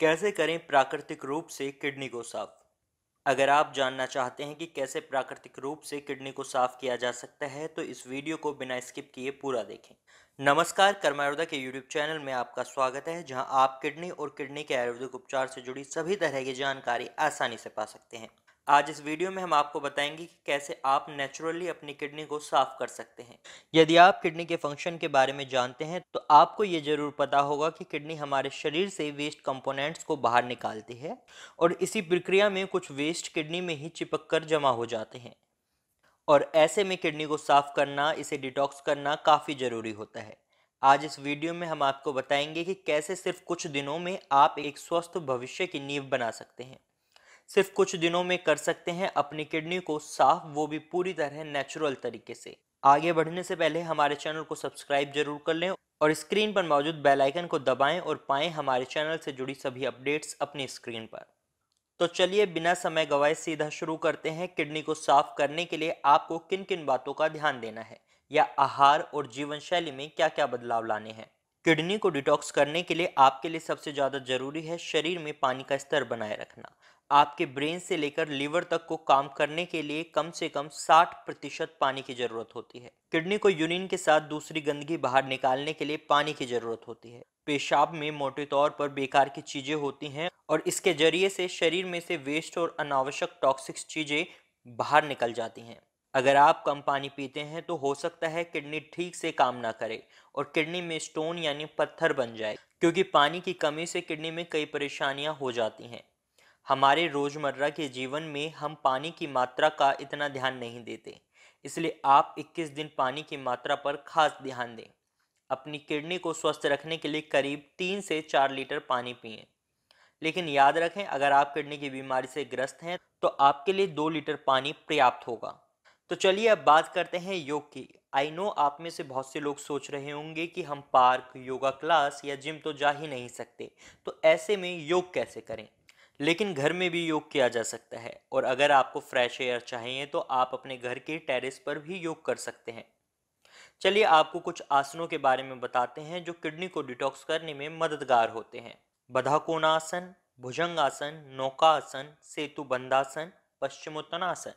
कैसे करें प्राकृतिक रूप से किडनी को साफ अगर आप जानना चाहते हैं कि कैसे प्राकृतिक रूप से किडनी को साफ किया जा सकता है तो इस वीडियो को बिना स्किप किए पूरा देखें नमस्कार कर्मायोदा के यूट्यूब चैनल में आपका स्वागत है जहां आप किडनी और किडनी के आयुर्वेदिक उपचार से जुड़ी सभी तरह की जानकारी आसानी से पा सकते हैं आज इस वीडियो में हम आपको बताएंगे कि कैसे आप नेचुरली अपनी किडनी को साफ कर सकते हैं यदि आप किडनी के फंक्शन के बारे में जानते हैं तो आपको ये जरूर पता होगा कि किडनी हमारे शरीर से वेस्ट कंपोनेंट्स को बाहर निकालती है और इसी प्रक्रिया में कुछ वेस्ट किडनी में ही चिपक कर जमा हो जाते हैं और ऐसे में किडनी को साफ करना इसे डिटॉक्स करना काफ़ी ज़रूरी होता है आज इस वीडियो में हम आपको बताएंगे कि कैसे सिर्फ कुछ दिनों में आप एक स्वस्थ भविष्य की नींव बना सकते हैं सिर्फ कुछ दिनों में कर सकते हैं अपनी किडनी को साफ वो भी पूरी तरह नेचुरल तरीके से आगे बढ़ने से पहले हमारे चैनल को सब्सक्राइब जरूर कर लें और स्क्रीन पर मौजूद बेल आइकन को दबाएं और पाएं हमारे चैनल से जुड़ी सभी अपडेट्स अपनी स्क्रीन पर तो चलिए बिना समय गवाए सीधा शुरू करते हैं किडनी को साफ करने के लिए आपको किन किन बातों का ध्यान देना है या आहार और जीवन शैली में क्या क्या बदलाव लाने हैं किडनी को डिटॉक्स करने के लिए आपके लिए सबसे ज़्यादा जरूरी है शरीर में पानी का स्तर बनाए रखना आपके ब्रेन से लेकर लीवर तक को काम करने के लिए कम से कम 60 प्रतिशत पानी की जरूरत होती है किडनी को यूनिन के साथ दूसरी गंदगी बाहर निकालने के लिए पानी की जरूरत होती है पेशाब में मोटे तौर पर बेकार की चीजें होती हैं और इसके जरिए से शरीर में से वेस्ट और अनावश्यक टॉक्सिक चीजें बाहर निकल जाती हैं अगर आप कम पानी पीते हैं तो हो सकता है किडनी ठीक से काम ना करे और किडनी में स्टोन यानी पत्थर बन जाए क्योंकि पानी की कमी से किडनी में कई परेशानियां हो जाती हैं हमारे रोज़मर्रा के जीवन में हम पानी की मात्रा का इतना ध्यान नहीं देते इसलिए आप 21 दिन पानी की मात्रा पर खास ध्यान दें अपनी किडनी को स्वस्थ रखने के लिए करीब तीन से चार लीटर पानी पिए लेकिन याद रखें अगर आप किडनी की बीमारी से ग्रस्त हैं तो आपके लिए दो लीटर पानी पर्याप्त होगा तो चलिए अब बात करते हैं योग की आई नो आप में से बहुत से लोग सोच रहे होंगे कि हम पार्क योगा क्लास या जिम तो जा ही नहीं सकते तो ऐसे में योग कैसे करें लेकिन घर में भी योग किया जा सकता है और अगर आपको फ्रेश एयर चाहिए तो आप अपने घर के टेरेस पर भी योग कर सकते हैं चलिए आपको कुछ आसनों के बारे में बताते हैं जो किडनी को डिटॉक्स करने में मददगार होते हैं बधाकोणासन भुजंगासन नौकासन सेतु बंदासन पश्चिमोत्तनासन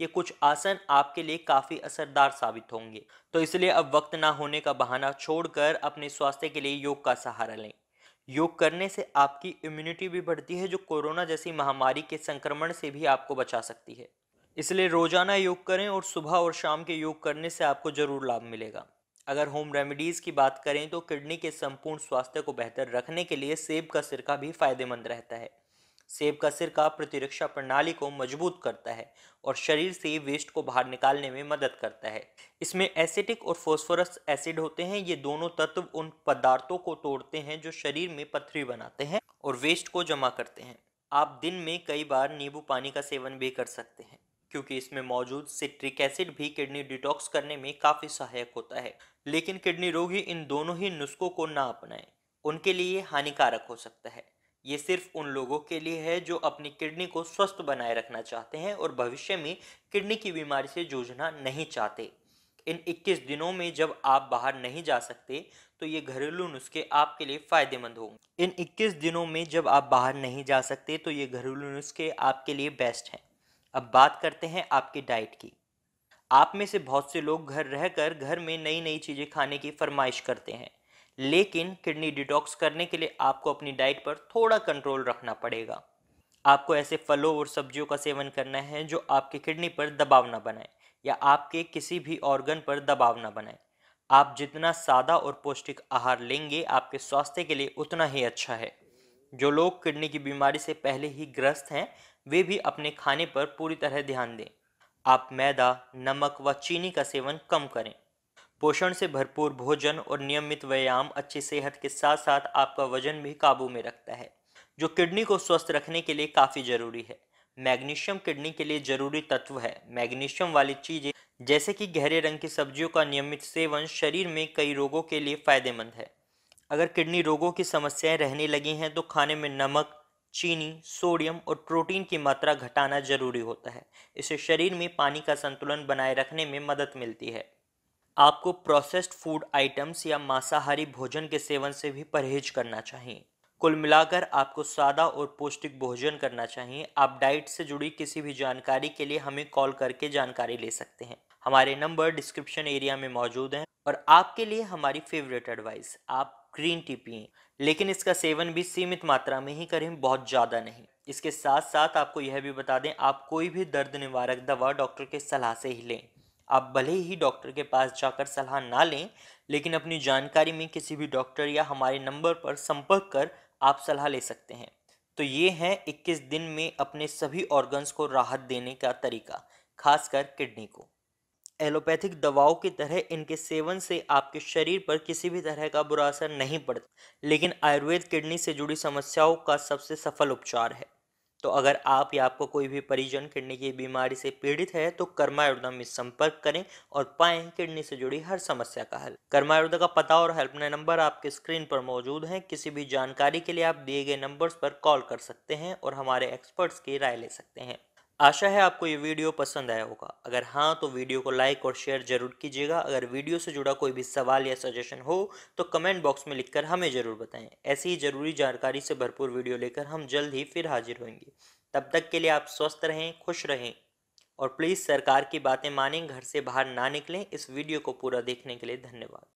ये कुछ आसन आपके लिए काफ़ी असरदार साबित होंगे तो इसलिए अब वक्त ना होने का बहाना छोड़कर अपने स्वास्थ्य के लिए योग का सहारा लें योग करने से आपकी इम्यूनिटी भी बढ़ती है जो कोरोना जैसी महामारी के संक्रमण से भी आपको बचा सकती है इसलिए रोजाना योग करें और सुबह और शाम के योग करने से आपको जरूर लाभ मिलेगा अगर होम रेमेडीज़ की बात करें तो किडनी के संपूर्ण स्वास्थ्य को बेहतर रखने के लिए सेब का सिरका भी फायदेमंद रहता है सेब का सिरका प्रतिरक्षा प्रणाली को मजबूत करता है और शरीर से वेस्ट को बाहर निकालने में मदद करता है इसमें एसिटिक और फॉस्फोरस एसिड होते हैं ये दोनों तत्व उन पदार्थों को तोड़ते हैं जो शरीर में पथरी बनाते हैं और वेस्ट को जमा करते हैं आप दिन में कई बार नींबू पानी का सेवन भी कर सकते हैं क्योंकि इसमें मौजूद सिट्रिक एसिड भी किडनी डिटॉक्स करने में काफ़ी सहायक होता है लेकिन किडनी रोगी इन दोनों ही नुस्खों को ना अपनाएं उनके लिए हानिकारक हो सकता है ये सिर्फ उन लोगों के लिए है जो अपनी किडनी को स्वस्थ बनाए रखना चाहते हैं और भविष्य में किडनी की बीमारी से जूझना नहीं चाहते इन 21 दिनों में जब आप बाहर नहीं जा सकते तो ये घरेलू नुस्खे आपके लिए फ़ायदेमंद होंगे इन 21 दिनों में जब आप बाहर नहीं जा सकते तो ये घरेलू नुस्खे आपके लिए बेस्ट हैं अब बात करते हैं आपकी डाइट की आप में से बहुत से लोग घर रहकर घर में नई नई चीज़ें खाने की फरमाइश करते हैं लेकिन किडनी डिटॉक्स करने के लिए आपको अपनी डाइट पर थोड़ा कंट्रोल रखना पड़ेगा आपको ऐसे फलों और सब्जियों का सेवन करना है जो आपकी किडनी पर दबाव ना बनाए या आपके किसी भी ऑर्गन पर दबाव ना बनाए आप जितना सादा और पौष्टिक आहार लेंगे आपके स्वास्थ्य के लिए उतना ही अच्छा है जो लोग किडनी की बीमारी से पहले ही ग्रस्त हैं वे भी अपने खाने पर पूरी तरह ध्यान दें आप मैदा नमक व चीनी का सेवन कम करें पोषण से भरपूर भोजन और नियमित व्यायाम अच्छी सेहत के साथ साथ आपका वजन भी काबू में रखता है जो किडनी को स्वस्थ रखने के लिए काफ़ी ज़रूरी है मैग्नीशियम किडनी के लिए ज़रूरी तत्व है मैग्नीशियम वाली चीज़ें जैसे कि गहरे रंग की सब्जियों का नियमित सेवन शरीर में कई रोगों के लिए फ़ायदेमंद है अगर किडनी रोगों की समस्याएं रहने लगी हैं तो खाने में नमक चीनी सोडियम और प्रोटीन की मात्रा घटाना जरूरी होता है इससे शरीर में पानी का संतुलन बनाए रखने में मदद मिलती है आपको प्रोसेस्ड फूड आइटम्स या मांसाहारी भोजन के सेवन से भी परहेज करना चाहिए कुल मिलाकर आपको सादा और पौष्टिक भोजन करना चाहिए आप डाइट से जुड़ी किसी भी जानकारी के लिए हमें कॉल करके जानकारी ले सकते हैं हमारे नंबर डिस्क्रिप्शन एरिया में मौजूद हैं और आपके लिए हमारी फेवरेट एडवाइस आप ग्रीन टी पिए लेकिन इसका सेवन भी सीमित मात्रा में ही करें बहुत ज़्यादा नहीं इसके साथ साथ आपको यह भी बता दें आप कोई भी दर्द निवारक दवा डॉक्टर के सलाह से ही लें आप भले ही डॉक्टर के पास जाकर सलाह ना लें लेकिन अपनी जानकारी में किसी भी डॉक्टर या हमारे नंबर पर संपर्क कर आप सलाह ले सकते हैं तो ये है 21 दिन में अपने सभी ऑर्गन्स को राहत देने का तरीका खासकर किडनी को एलोपैथिक दवाओं की तरह इनके सेवन से आपके शरीर पर किसी भी तरह का बुरा असर नहीं पड़ता लेकिन आयुर्वेद किडनी से जुड़ी समस्याओं का सबसे सफल उपचार है तो अगर आप या आपको कोई भी परिजन किडनी की बीमारी से पीड़ित है तो कर्मायुर्दा में संपर्क करें और पाएं किडनी से जुड़ी हर समस्या का हल कर्मायुर्दा का पता और हेल्पलाइन नंबर आपके स्क्रीन पर मौजूद है किसी भी जानकारी के लिए आप दिए गए नंबर्स पर कॉल कर सकते हैं और हमारे एक्सपर्ट्स की राय ले सकते हैं आशा है आपको ये वीडियो पसंद आया होगा अगर हाँ तो वीडियो को लाइक और शेयर जरूर कीजिएगा अगर वीडियो से जुड़ा कोई भी सवाल या सजेशन हो तो कमेंट बॉक्स में लिखकर हमें ज़रूर बताएं ऐसी ही ज़रूरी जानकारी से भरपूर वीडियो लेकर हम जल्द ही फिर हाजिर होंगे तब तक के लिए आप स्वस्थ रहें खुश रहें और प्लीज़ सरकार की बातें मानें घर से बाहर ना निकलें इस वीडियो को पूरा देखने के लिए धन्यवाद